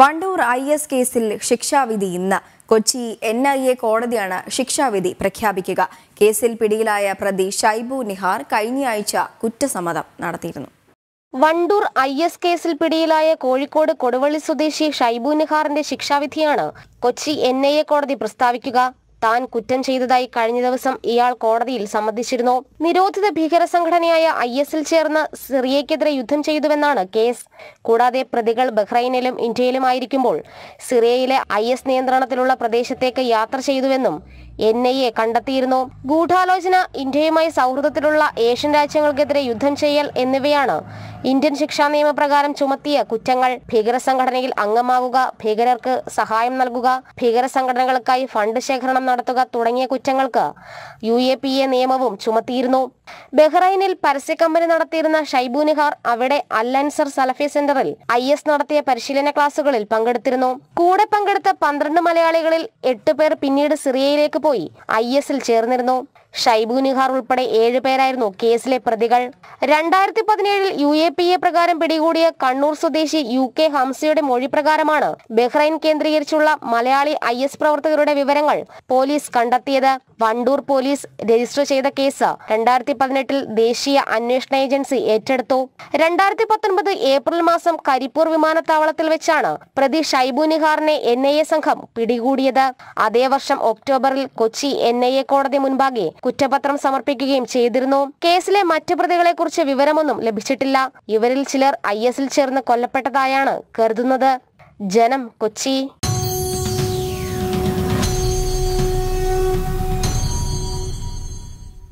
Wandoor I S കേസിൽ ശിക്ഷാവിധി ഇന്ന് കൊച്ചി എൻ ഐ എ കോടതിയാണ് ശിക്ഷാവിധി പ്രഖ്യാപിക്കുക കേസിൽ പിടിയിലായ പ്രതി ഷൈബു നിഹാർ കഴിഞ്ഞയാഴ്ച കുറ്റസമ്മതം നടത്തിയിരുന്നു വണ്ടൂർ ഐ എസ് കേസിൽ പിടിയിലായ കോഴിക്കോട് കൊടുവള്ളി സ്വദേശി ഷൈബു നിഹാറിന്റെ ശിക്ഷാവിധിയാണ് കൊച്ചി എൻ ഐ എ കോടതി പ്രസ്താവിക്കുക താൻ കുറ്റം ചെയ്തതായി കഴിഞ്ഞ ദിവസം ഇയാൾ കോടതിയിൽ സമ്മതിച്ചിരുന്നു നിരോധിത ഭീകര സംഘടനയായ ഐ എസിൽ ചേർന്ന് സിറിയയ്ക്കെതിരെ യുദ്ധം ചെയ്തുവെന്നാണ് കേസ് കൂടാതെ പ്രതികൾ ബഹ്റൈനിലും ഇന്ത്യയിലുമായിരിക്കുമ്പോൾ സിറിയയിലെ ഐ എസ് നിയന്ത്രണത്തിലുള്ള പ്രദേശത്തേക്ക് യാത്ര ചെയ്തുവെന്നും എൻ ഐ എ കണ്ടെത്തിയിരുന്നു ഗൂഢാലോചന ഇന്ത്യയുമായി സൗഹൃദത്തിലുള്ള ഏഷ്യൻ രാജ്യങ്ങൾക്കെതിരെ യുദ്ധം ചെയ്യൽ എന്നിവയാണ് ഇന്ത്യൻ ശിക്ഷാ നിയമപ്രകാരം ചുമത്തിയ കുറ്റങ്ങൾ ഭീകര സംഘടനയിൽ അംഗമാവുക ഭീകരർക്ക് സഹായം നൽകുക ഭീകര സംഘടനകൾക്കായി ഫണ്ട് ശേഖരണം നടത്തുക തുടങ്ങിയ കുറ്റങ്ങൾക്ക് യു എ പി എ നിയമവും ചുമത്തിയിരുന്നു ബഹ്റൈനിൽ പരസ്യക്കമ്പനി നടത്തിയിരുന്ന ഷൈബു നിഹാർ അവിടെ അൽ അൻസർ സലഫി സെന്ററിൽ ഐ എസ് നടത്തിയ പരിശീലന ക്ലാസുകളിൽ പങ്കെടുത്തിരുന്നു കൂടെ പങ്കെടുത്ത പന്ത്രണ്ട് മലയാളികളിൽ എട്ട് പേർ പിന്നീട് സിറിയയിലേക്ക് പോയി ഐ എസിൽ ചേർന്നിരുന്നു ഷൈബു നിഹാർ ഉൾപ്പെടെ ഏഴ് പേരായിരുന്നു കേസിലെ പ്രതികൾ രണ്ടായിരത്തി പതിനേഴിൽ യു എ പി എ പ്രകാരം പിടികൂടിയ കണ്ണൂർ സ്വദേശി യു കെ ഹംസയുടെ മൊഴി പ്രകാരമാണ് ബഹ്റൈൻ കേന്ദ്രീകരിച്ചുള്ള മലയാളി ഐ എസ് പ്രവർത്തകരുടെ വിവരങ്ങൾ പോലീസ് കണ്ടെത്തിയത് വണ്ടൂർ പോലീസ് രജിസ്റ്റർ ചെയ്ത കേസ് രണ്ടായിരത്തി പതിനെട്ടിൽ ദേശീയ അന്വേഷണ ഏജൻസി ഏറ്റെടുത്തു രണ്ടായിരത്തി പത്തൊൻപത് ഏപ്രിൽ മാസം കരിപ്പൂർ വിമാനത്താവളത്തിൽ വെച്ചാണ് പ്രതി ഷൈബു നിഹാറിനെ എൻ ഐ എ സംഘം പിടികൂടിയത് അതേ വർഷം ഒക്ടോബറിൽ കൊച്ചി എൻ ഐ എ കോടതി മുൻപാകെ കുറ്റപത്രം സമർപ്പിക്കുകയും ചെയ്തിരുന്നു കേസിലെ മറ്റു പ്രതികളെക്കുറിച്ച് വിവരമൊന്നും ലഭിച്ചിട്ടില്ല ഇവരിൽ ചിലർ ഐ എസിൽ ചേർന്ന് കൊല്ലപ്പെട്ടതായാണ് കരുതുന്നത് ജനം കൊച്ചി